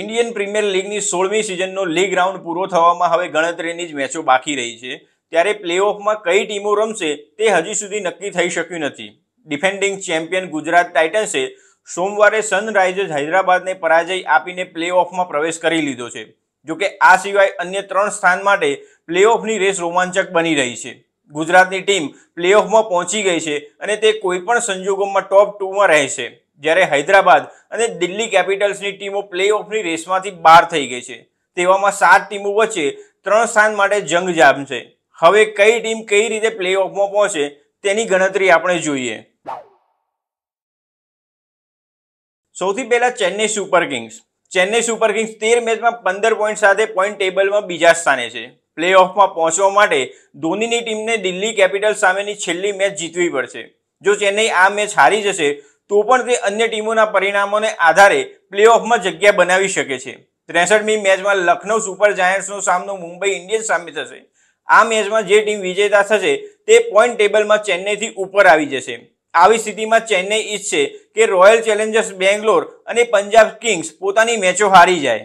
Indian premier લીગની સોળમી સિઝનનો league round પૂરો થવામાં હવે ગણતરીની જ મેચો બાકી રહી છે ત્યારે પ્લેઓફમાં કઈ ટીમો રમશે તે હજી સુધી નક્કી થઈ શક્યું નથી ડિફેન્ડિંગ ચેમ્પિયન ગુજરાત ટાઇટન્સે સોમવારે સનરાઇઝર્સ હૈદરાબાદને પરાજય આપીને પ્લેઓફમાં પ્રવેશ કરી લીધો છે જોકે આ સિવાય અન્ય ત્રણ સ્થાન માટે પ્લેઓફની રેસ રોમાંચક બની રહી છે ગુજરાતની ટીમ પ્લેઓફમાં પહોંચી ગઈ છે અને તે કોઈપણ સંજોગોમાં ટોપ ટુમાં રહેશે જ્યારે હૈદરાબાદ અને દિલ્હી કેપિટલ્સની ટીમો પ્લે ઓફની રેસમાંથી બહાર થઈ ગઈ છે તેવામાં સાત ટીમો વચ્ચે ત્રણ સ્થાન માટે જંગ જામશે હવે કઈ ટીમ કઈ રીતે પ્લે ઓફમાં પહોંચે તેની ગણતરી આપણે જોઈએ સૌથી પહેલા Chennai Super Kings Chennai Super Kings તેર મેચમાં પંદર પોઈન્ટ સાથે પોઈન્ટ ટેબલમાં બીજા સ્થાને છે પ્લે ઓફમાં પહોંચવા માટે ધોનીની ટીમને દિલ્હી કેપિટલ સામેની છેલ્લી મેચ જીતવી પડશે જો ચેન્નઈ આ મેચ હારી જશે તો પણ તે અન્ય ટીમોના પરિણામોને આધારે પ્લે ઓફમાં જગ્યા બનાવી શકે છે ત્રેસઠમી મેચમાં લખનૌ સુપર જાયન્ટ્સનો સામનો મુંબઈ ઇન્ડિયન્સ સામે થશે આ મેચમાં જે ટીમ વિજેતા થશે તે પોઈન્ટ ટેબલમાં ચેન્નઈથી ઉપર આવી જશે આવી સ્થિતિમાં ચેન્નઈ ઈચ્છશે કે રોયલ ચેલેન્જર્સ બેંગ્લોર અને પંજાબ કિંગ્સ પોતાની મેચો હારી જાય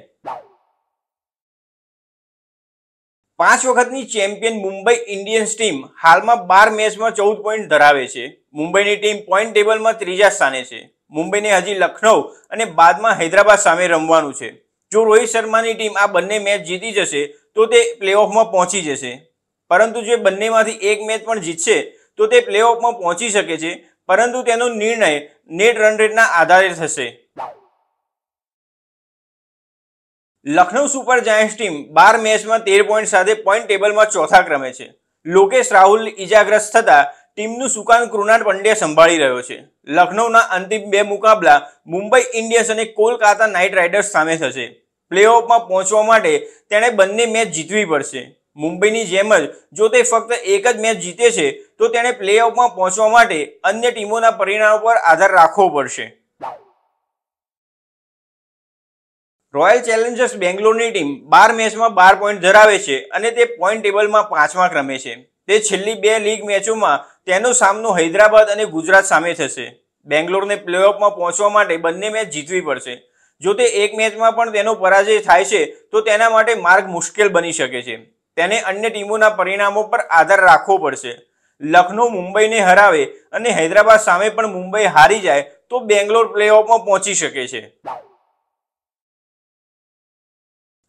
પાંચ વખતની ચેમ્પિયન મુંબઈ ઇન્ડિયન્સ ટીમ હાલમાં બાર મેચમાં ચૌદ પોઈન્ટ ધરાવે છે મુંબઈની ટીમ પોઈન્ટ ટેબલમાં ત્રીજા સ્થાને છે મુંબઈને હજી લખનૌ અને બાદમાં હૈદરાબાદ સામે રમવાનું છે જો રોહિત શર્માની ટીમ આ બંને મેચ જીતી જશે તો તે પ્લેઓફમાં પહોંચી જશે પરંતુ જે બંનેમાંથી એક મેચ પણ જીતશે તો તે પ્લેઓફમાં પહોંચી શકે છે પરંતુ તેનો નિર્ણય નેટ રન રેટના આધારે થશે લખનૌ સુપર જાયન્ટ્સ ટીમ બાર મેચમાં તેર પોઈન્ટ સાથે પોઈન્ટ ટેબલમાં ચોથા ક્રમે છે લોકેશ રાહુલ ઇજાગ્રસ્ત થતા ટીમનું સુકાન કૃણાલ પંડ્યા સંભાળી રહ્યો છે લખનૌના અંતિમ બે મુકાબલા મુંબઈ ઇન્ડિયન્સ અને કોલકાતા નાઇટ રાઇડર્સ સામે થશે પ્લેઓફમાં પહોંચવા માટે તેણે બંને મેચ જીતવી પડશે મુંબઈની જેમ જ જો તે ફક્ત એક જ મેચ જીતે છે તો તેણે પ્લેઓફમાં પહોંચવા માટે અન્ય ટીમોના પરિણામો પર આધાર રાખવો પડશે રોયલ ચેલેન્જર્સ બેંગ્લોરની ટીમ બાર મેચમાં બાર પોઈન્ટ ધરાવે છે અને તે પોઈન્ટ ટેબલમાં પાંચમા ક્રમે છે તે છેલ્લી બે લીગ મેચોમાં તેનો સામનો હૈદરાબાદ અને ગુજરાત સામે થશે બેંગ્લોરને પ્લેઓફમાં પહોંચવા માટે બંને મેચ જીતવી પડશે જો તે એક મેચમાં પણ તેનો પરાજય થાય છે તો તેના માટે માર્ગ મુશ્કેલ બની શકે છે તેને અન્ય ટીમોના પરિણામો પર આધાર રાખવો પડશે લખનૌ મુંબઈને હરાવે અને હૈદરાબાદ સામે પણ મુંબઈ હારી જાય તો બેંગ્લોર પ્લેઓફમાં પહોંચી શકે છે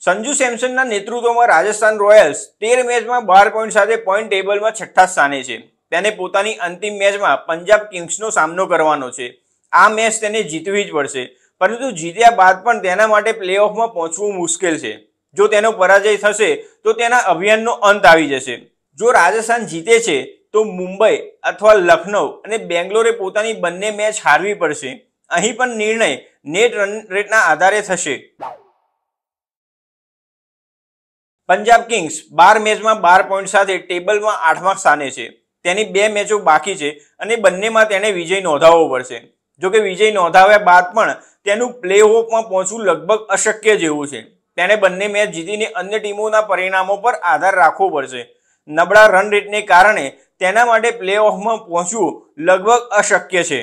સંજુ સેમસનના નેતૃત્વમાં રાજસ્થાન રોયલ્સ તેર મેચમાં બાર પોઈન્ટ સાથે પોઈન્ટ ટેબલમાં છઠ્ઠા સ્થાને છે તેને પોતાની અંતિમ મેચમાં પંજાબ કિંગ્સનો સામનો કરવાનો છે આ મેચ તેને જીતવી જ પડશે પરંતુ જીત્યા બાદ પણ તેના માટે પ્લેઓફમાં પહોંચવું મુશ્કેલ છે જો તેનો પરાજય થશે તો તેના અભિયાનનો અંત આવી જશે જો રાજસ્થાન જીતે છે તો મુંબઈ અથવા લખનઉ અને બેંગ્લોરે પોતાની બંને મેચ હારવી પડશે અહીં પણ નિર્ણય નેટ રન રેટના આધારે થશે પંજાબ કિંગ્સ બાર મેચમાં બાર પોઈન્ટ સાથે ટેબલમાં આઠમા સ્થાને છે તેની બે મેચો બાકી છે અને બંનેમાં તેણે વિજય નોંધાવવો પડશે જોકે વિજય નોંધાવ્યા બાદ પણ તેનું પ્લે ઓફમાં પહોંચવું લગભગ અશક્ય જેવું છે તેણે બંને મેચ જીતીને અન્ય ટીમોના પરિણામો પર આધાર રાખવો પડશે નબળા રન રેટને કારણે તેના માટે પ્લે ઓફમાં પહોંચવું લગભગ અશક્ય છે